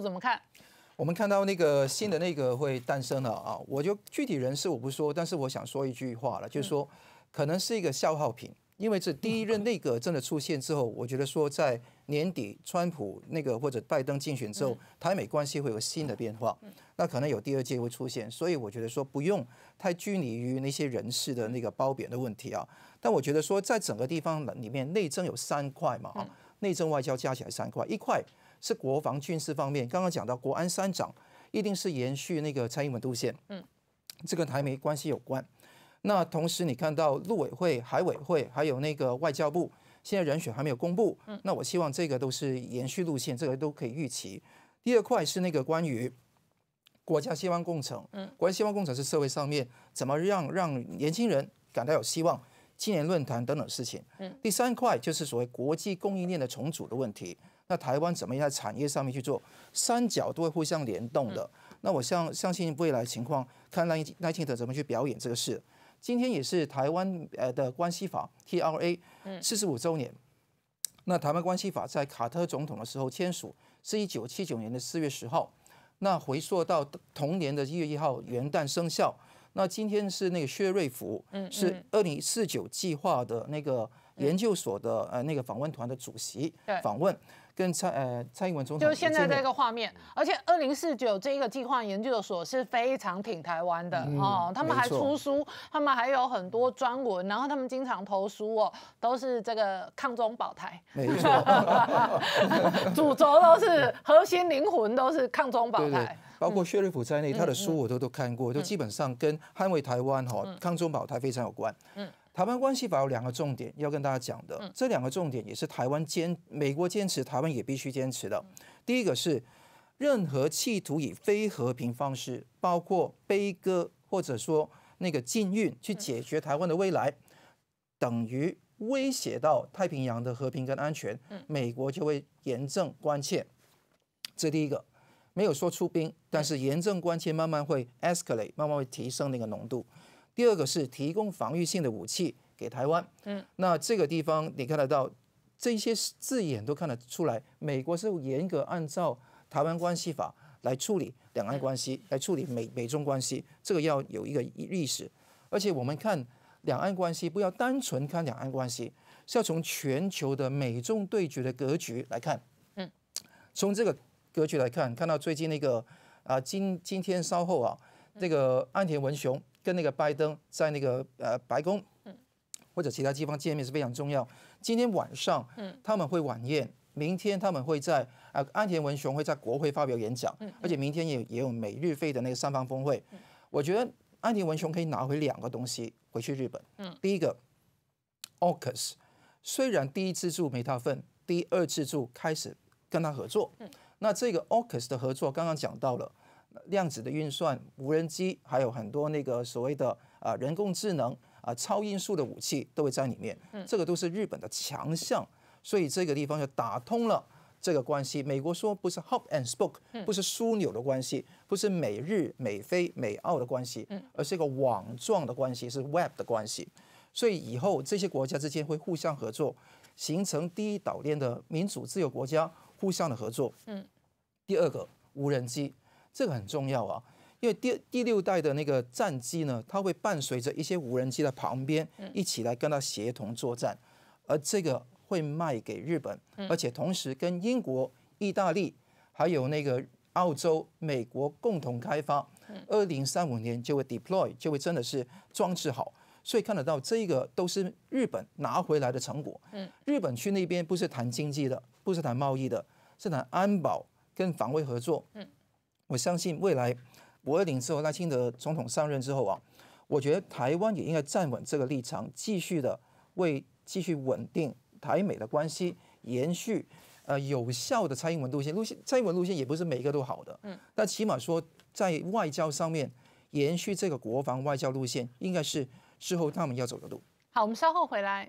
怎么看？我们看到那个新的那个会诞生了啊！我就具体人事我不说，但是我想说一句话了，就是说，可能是一个消耗品，因为这第一任内阁真的出现之后，我觉得说在年底川普那个或者拜登竞选之后，台美关系会有新的变化，那可能有第二届会出现，所以我觉得说不用太拘泥于那些人事的那个褒贬的问题啊。但我觉得说在整个地方里面，内政有三块嘛啊。内政外交加起来三块，一块是国防军事方面，刚刚讲到国安三长一定是延续那个蔡英文路线，嗯，这跟台美关系有关。那同时你看到陆委会、海委会还有那个外交部，现在人选还没有公布，嗯，那我希望这个都是延续路线，这个都可以预期。第二块是那个关于国家希望工程，嗯，国家希望工程是社会上面怎么让让年轻人感到有希望。青年论坛等等事情。嗯，第三块就是所谓国际供应链的重组的问题。那台湾怎么样在产业上面去做？三角都会互相联动的。那我相相信未来情况，看赖赖清德怎么去表演这个事。今天也是台湾呃的关系法 T R A 四十五周年。那台湾关系法在卡特总统的时候签署，是一九七九年的四月十号。那回溯到同年的一月一号元旦生效。那今天是那个薛瑞福，嗯，是二零四九计划的那个研究所的呃那个访问团的主席，对，访问。跟蔡呃蔡英文总统，就现在这个画面，而且二零四九这个计划研究所是非常挺台湾的哦，他们还出书，他们还有很多专文，然后他们经常投书哦，都是这个抗中保台，没错，主轴都是核心灵魂都是抗中保台，包括薛瑞甫在内，他的书我都都看过，就基本上跟捍卫台湾哈抗中保台非常有关，嗯。台湾关系法有两个重点要跟大家讲的，这两个重点也是台湾坚美国坚持，台湾也必须坚持的。第一个是，任何企图以非和平方式，包括悲歌或者说那个禁运，去解决台湾的未来，等于威胁到太平洋的和平跟安全，美国就会严正关切。这第一个，没有说出兵，但是严正关切慢慢会 escalate，慢慢会提升那个浓度。第二个是提供防御性的武器给台湾，嗯，那这个地方你看得到，这些字眼都看得出来，美国是严格按照《台湾关系法》来处理两岸关系，来处理美美中关系，这个要有一个历史。而且我们看两岸关系，不要单纯看两岸关系，是要从全球的美中对决的格局来看，嗯，从这个格局来看，看到最近那个啊，今今天稍后啊，那个安田文雄。跟那个拜登在那个呃白宫或者其他地方见面是非常重要。今天晚上他们会晚宴，明天他们会在啊安田文雄会在国会发表演讲，而且明天也也有美日菲的那个三方峰会。我觉得安田文雄可以拿回两个东西回去日本。第一个，Oculus 虽然第一次助没他份，第二次助开始跟他合作。那这个 Oculus 的合作刚刚讲到了。量子的运算、无人机还有很多那个所谓的啊人工智能啊超音速的武器都会在里面，这个都是日本的强项，所以这个地方就打通了这个关系。美国说不是 h o p and spoke，不是枢纽的关系，不是美日美非美澳的关系，而是一个网状的关系，是 web 的关系。所以以后这些国家之间会互相合作，形成第一岛链的民主自由国家互相的合作。嗯，第二个无人机。这个很重要啊，因为第第六代的那个战机呢，它会伴随着一些无人机在旁边，一起来跟它协同作战。而这个会卖给日本，而且同时跟英国、意大利还有那个澳洲、美国共同开发。二零三五年就会 deploy，就会真的是装置好。所以看得到这个都是日本拿回来的成果。日本去那边不是谈经济的，不是谈贸易的，是谈安保跟防卫合作。我相信未来，五二零之后赖清德总统上任之后啊，我觉得台湾也应该站稳这个立场，继续的为继续稳定台美的关系，延续呃有效的蔡英文路线。路线蔡英文路线也不是每一个都好的，嗯，但起码说在外交上面，延续这个国防外交路线，应该是之后他们要走的路。好，我们稍后回来。